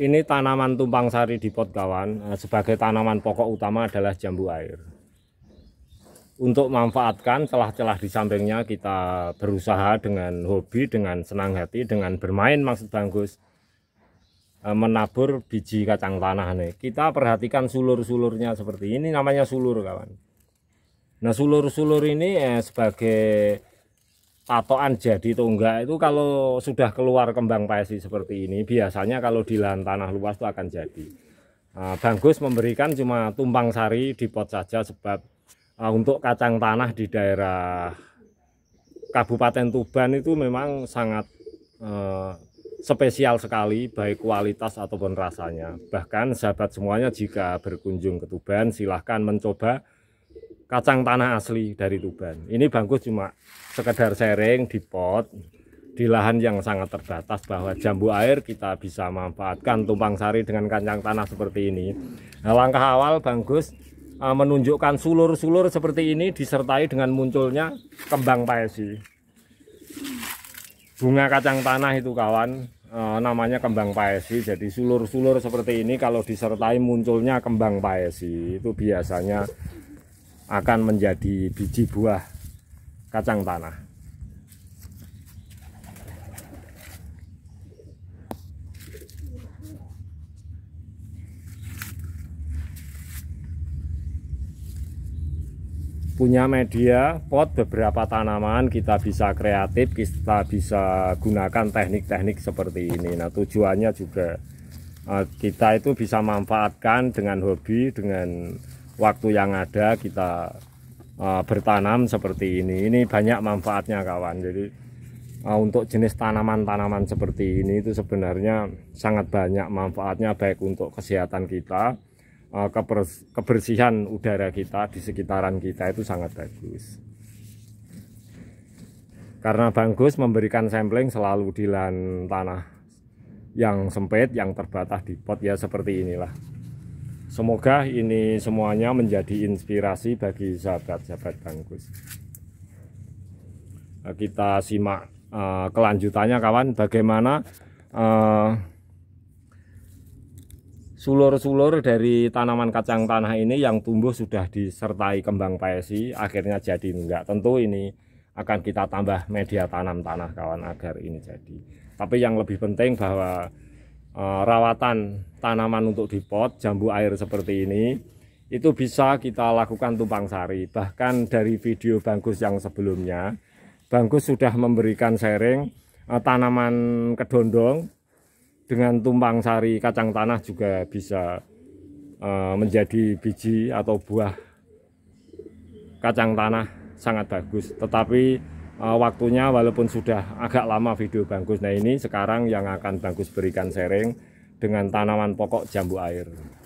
Ini tanaman tumpang sari di pot kawan. Eh, sebagai tanaman pokok utama adalah jambu air. Untuk memanfaatkan celah-celah di sampingnya kita berusaha dengan hobi, dengan senang hati, dengan bermain maksud bagus eh, menabur biji kacang tanah nih. Kita perhatikan sulur-sulurnya seperti ini namanya sulur kawan. Nah sulur-sulur ini eh, sebagai patokan jadi enggak itu kalau sudah keluar kembang paesi seperti ini biasanya kalau di lahan tanah luas itu akan jadi ah, bagus memberikan cuma tumpang sari di pot saja sebab ah, untuk kacang tanah di daerah Kabupaten Tuban itu memang sangat eh, spesial sekali baik kualitas ataupun rasanya bahkan sahabat semuanya jika berkunjung ke Tuban silahkan mencoba kacang tanah asli dari Tuban. Ini bangkus cuma sekedar sharing di pot di lahan yang sangat terbatas bahwa jambu air kita bisa manfaatkan tumpang sari dengan kacang tanah seperti ini. Nah, langkah awal bangkus eh, menunjukkan sulur-sulur seperti ini disertai dengan munculnya kembang paesi. Bunga kacang tanah itu kawan eh, namanya kembang paesi. Jadi sulur-sulur seperti ini kalau disertai munculnya kembang paesi itu biasanya akan menjadi biji buah kacang tanah punya media pot beberapa tanaman kita bisa kreatif kita bisa gunakan teknik-teknik seperti ini nah tujuannya juga eh, kita itu bisa manfaatkan dengan hobi dengan waktu yang ada kita uh, bertanam seperti ini ini banyak manfaatnya kawan jadi uh, untuk jenis tanaman-tanaman seperti ini itu sebenarnya sangat banyak manfaatnya baik untuk kesehatan kita uh, kebersihan udara kita di sekitaran kita itu sangat bagus karena bagus memberikan sampling selalu di lahan tanah yang sempit yang terbatas di pot ya seperti inilah Semoga ini semuanya menjadi inspirasi bagi sahabat-sahabat bangkus. Eh, kita simak uh, kelanjutannya kawan, bagaimana eh, sulur-sulur uh, dari tanaman kacang tanah ini yang tumbuh sudah disertai kembang paesi, akhirnya jadi enggak. Tentu ini akan kita tambah media tanam tanah kawan agar ini jadi. Tapi yang lebih penting bahwa Eh, rawatan tanaman untuk di pot jambu air seperti ini itu bisa kita lakukan tumpang sari bahkan dari video Bangkus yang sebelumnya Bangkus sudah memberikan sharing eh, tanaman kedondong dengan tumpang sari kacang tanah juga bisa eh, menjadi biji atau buah kacang tanah sangat bagus tetapi Eh, waktunya walaupun sudah agak lama video bagus nah ini sekarang yang akan bagus berikan sharing dengan tanaman pokok jambu air